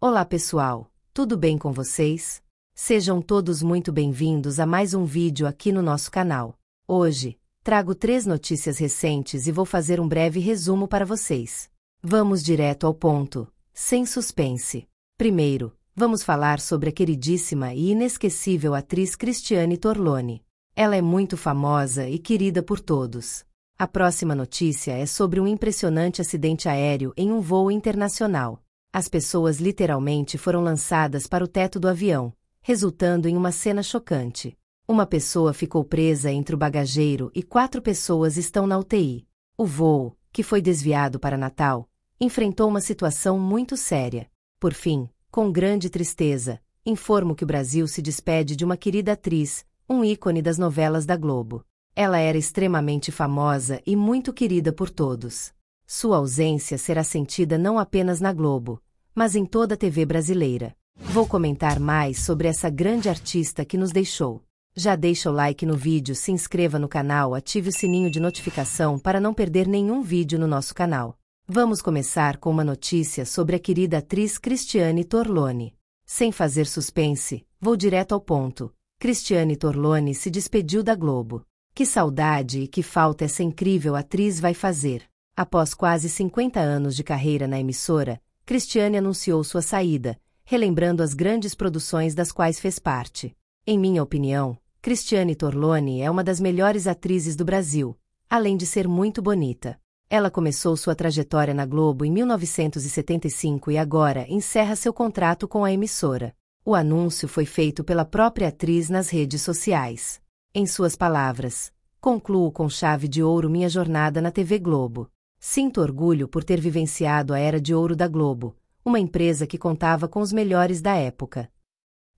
Olá pessoal, tudo bem com vocês? Sejam todos muito bem-vindos a mais um vídeo aqui no nosso canal. Hoje, trago três notícias recentes e vou fazer um breve resumo para vocês. Vamos direto ao ponto, sem suspense. Primeiro, vamos falar sobre a queridíssima e inesquecível atriz Cristiane Torlone. Ela é muito famosa e querida por todos. A próxima notícia é sobre um impressionante acidente aéreo em um voo internacional. As pessoas literalmente foram lançadas para o teto do avião, resultando em uma cena chocante. Uma pessoa ficou presa entre o bagageiro e quatro pessoas estão na UTI. O voo, que foi desviado para Natal, enfrentou uma situação muito séria. Por fim, com grande tristeza, informo que o Brasil se despede de uma querida atriz, um ícone das novelas da Globo. Ela era extremamente famosa e muito querida por todos. Sua ausência será sentida não apenas na Globo, mas em toda a TV brasileira. Vou comentar mais sobre essa grande artista que nos deixou. Já deixa o like no vídeo, se inscreva no canal, ative o sininho de notificação para não perder nenhum vídeo no nosso canal. Vamos começar com uma notícia sobre a querida atriz Cristiane Torlone. Sem fazer suspense, vou direto ao ponto. Cristiane Torlone se despediu da Globo. Que saudade e que falta essa incrível atriz vai fazer. Após quase 50 anos de carreira na emissora, Cristiane anunciou sua saída, relembrando as grandes produções das quais fez parte. Em minha opinião, Cristiane Torloni é uma das melhores atrizes do Brasil, além de ser muito bonita. Ela começou sua trajetória na Globo em 1975 e agora encerra seu contrato com a emissora. O anúncio foi feito pela própria atriz nas redes sociais. Em suas palavras, concluo com chave de ouro minha jornada na TV Globo. Sinto orgulho por ter vivenciado a era de ouro da Globo, uma empresa que contava com os melhores da época.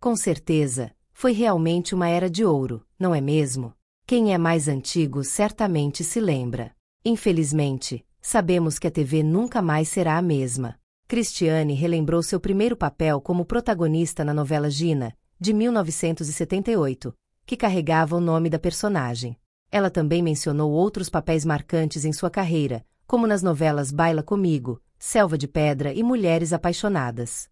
Com certeza, foi realmente uma era de ouro, não é mesmo? Quem é mais antigo certamente se lembra. Infelizmente, sabemos que a TV nunca mais será a mesma. Cristiane relembrou seu primeiro papel como protagonista na novela Gina, de 1978, que carregava o nome da personagem. Ela também mencionou outros papéis marcantes em sua carreira, como nas novelas Baila Comigo, Selva de Pedra e Mulheres Apaixonadas.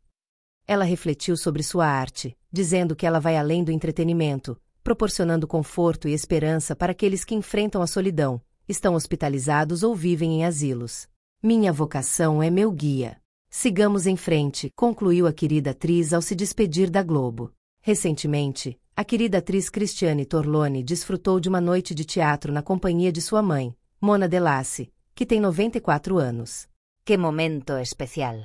Ela refletiu sobre sua arte, dizendo que ela vai além do entretenimento, proporcionando conforto e esperança para aqueles que enfrentam a solidão, estão hospitalizados ou vivem em asilos. Minha vocação é meu guia. Sigamos em frente, concluiu a querida atriz ao se despedir da Globo. Recentemente, a querida atriz Cristiane Torlone desfrutou de uma noite de teatro na companhia de sua mãe, Mona Delace, que tem 94 anos. Que momento especial!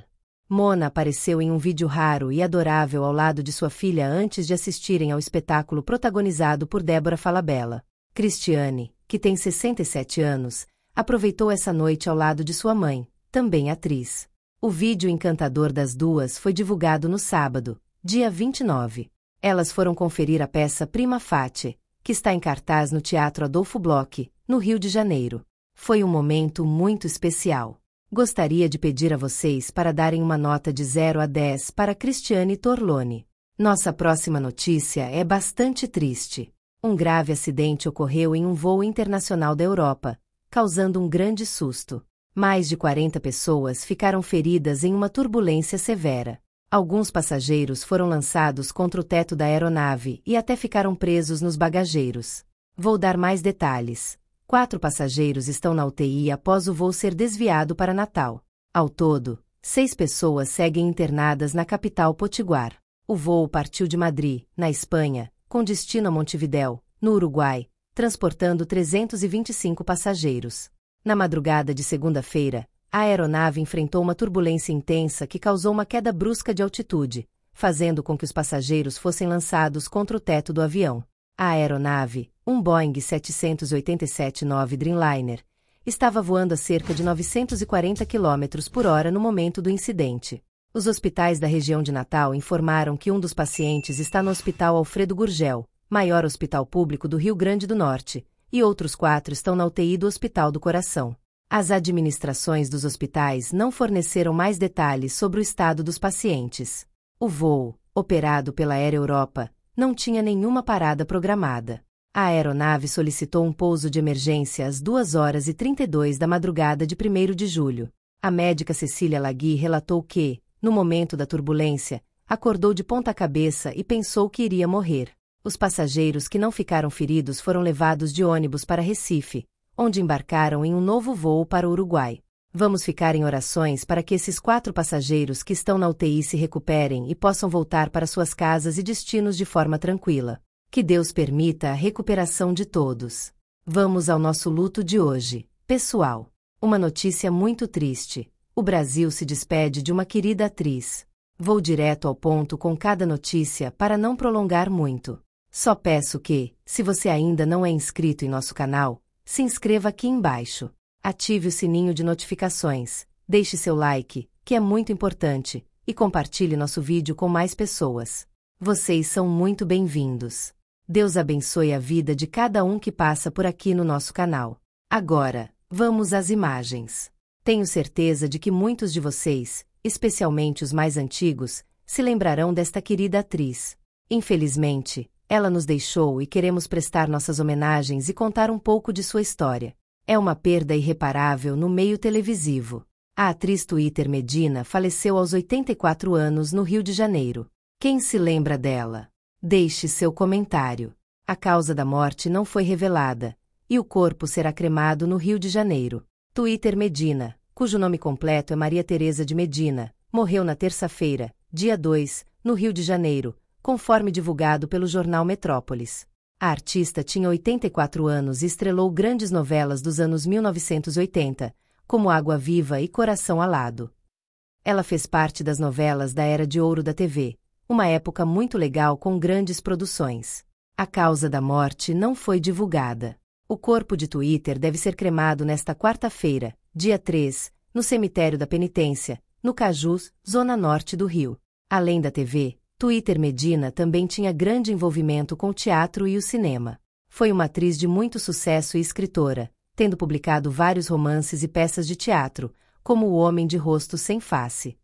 Mona apareceu em um vídeo raro e adorável ao lado de sua filha antes de assistirem ao espetáculo protagonizado por Débora Falabella. Cristiane, que tem 67 anos, aproveitou essa noite ao lado de sua mãe, também atriz. O vídeo encantador das duas foi divulgado no sábado, dia 29. Elas foram conferir a peça Prima Fate, que está em cartaz no Teatro Adolfo Bloch, no Rio de Janeiro. Foi um momento muito especial. Gostaria de pedir a vocês para darem uma nota de 0 a 10 para Cristiane Torlone. Nossa próxima notícia é bastante triste. Um grave acidente ocorreu em um voo internacional da Europa, causando um grande susto. Mais de 40 pessoas ficaram feridas em uma turbulência severa. Alguns passageiros foram lançados contra o teto da aeronave e até ficaram presos nos bagageiros. Vou dar mais detalhes quatro passageiros estão na UTI após o voo ser desviado para Natal. Ao todo, seis pessoas seguem internadas na capital potiguar. O voo partiu de Madrid, na Espanha, com destino a Montevidéu, no Uruguai, transportando 325 passageiros. Na madrugada de segunda-feira, a aeronave enfrentou uma turbulência intensa que causou uma queda brusca de altitude, fazendo com que os passageiros fossem lançados contra o teto do avião. A aeronave, um Boeing 787-9 Dreamliner, estava voando a cerca de 940 km por hora no momento do incidente. Os hospitais da região de Natal informaram que um dos pacientes está no Hospital Alfredo Gurgel, maior hospital público do Rio Grande do Norte, e outros quatro estão na UTI do Hospital do Coração. As administrações dos hospitais não forneceram mais detalhes sobre o estado dos pacientes. O voo, operado pela Aérea Europa, não tinha nenhuma parada programada. A aeronave solicitou um pouso de emergência às 2 horas e 32 da madrugada de 1 de julho. A médica Cecília Lagui relatou que, no momento da turbulência, acordou de ponta cabeça e pensou que iria morrer. Os passageiros que não ficaram feridos foram levados de ônibus para Recife, onde embarcaram em um novo voo para o Uruguai. Vamos ficar em orações para que esses quatro passageiros que estão na UTI se recuperem e possam voltar para suas casas e destinos de forma tranquila. Que Deus permita a recuperação de todos. Vamos ao nosso luto de hoje. Pessoal, uma notícia muito triste. O Brasil se despede de uma querida atriz. Vou direto ao ponto com cada notícia para não prolongar muito. Só peço que, se você ainda não é inscrito em nosso canal, se inscreva aqui embaixo. Ative o sininho de notificações, deixe seu like, que é muito importante, e compartilhe nosso vídeo com mais pessoas. Vocês são muito bem-vindos. Deus abençoe a vida de cada um que passa por aqui no nosso canal. Agora, vamos às imagens. Tenho certeza de que muitos de vocês, especialmente os mais antigos, se lembrarão desta querida atriz. Infelizmente, ela nos deixou e queremos prestar nossas homenagens e contar um pouco de sua história. É uma perda irreparável no meio televisivo. A atriz Twitter Medina faleceu aos 84 anos no Rio de Janeiro. Quem se lembra dela? Deixe seu comentário. A causa da morte não foi revelada, e o corpo será cremado no Rio de Janeiro. Twitter Medina, cujo nome completo é Maria Teresa de Medina, morreu na terça-feira, dia 2, no Rio de Janeiro, conforme divulgado pelo jornal Metrópolis. A artista tinha 84 anos e estrelou grandes novelas dos anos 1980, como Água Viva e Coração Alado. Ela fez parte das novelas da Era de Ouro da TV, uma época muito legal com grandes produções. A causa da morte não foi divulgada. O corpo de Twitter deve ser cremado nesta quarta-feira, dia 3, no cemitério da Penitência, no Cajus, zona norte do Rio. Além da TV, Twitter Medina também tinha grande envolvimento com o teatro e o cinema. Foi uma atriz de muito sucesso e escritora, tendo publicado vários romances e peças de teatro, como O Homem de Rosto Sem Face.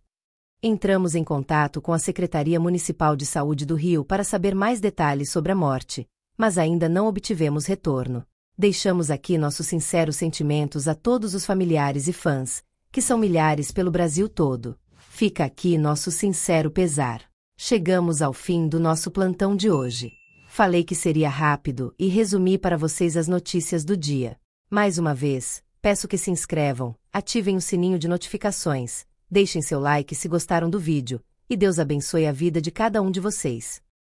Entramos em contato com a Secretaria Municipal de Saúde do Rio para saber mais detalhes sobre a morte, mas ainda não obtivemos retorno. Deixamos aqui nossos sinceros sentimentos a todos os familiares e fãs, que são milhares pelo Brasil todo. Fica aqui nosso sincero pesar. Chegamos ao fim do nosso plantão de hoje. Falei que seria rápido e resumi para vocês as notícias do dia. Mais uma vez, peço que se inscrevam, ativem o sininho de notificações, deixem seu like se gostaram do vídeo, e Deus abençoe a vida de cada um de vocês.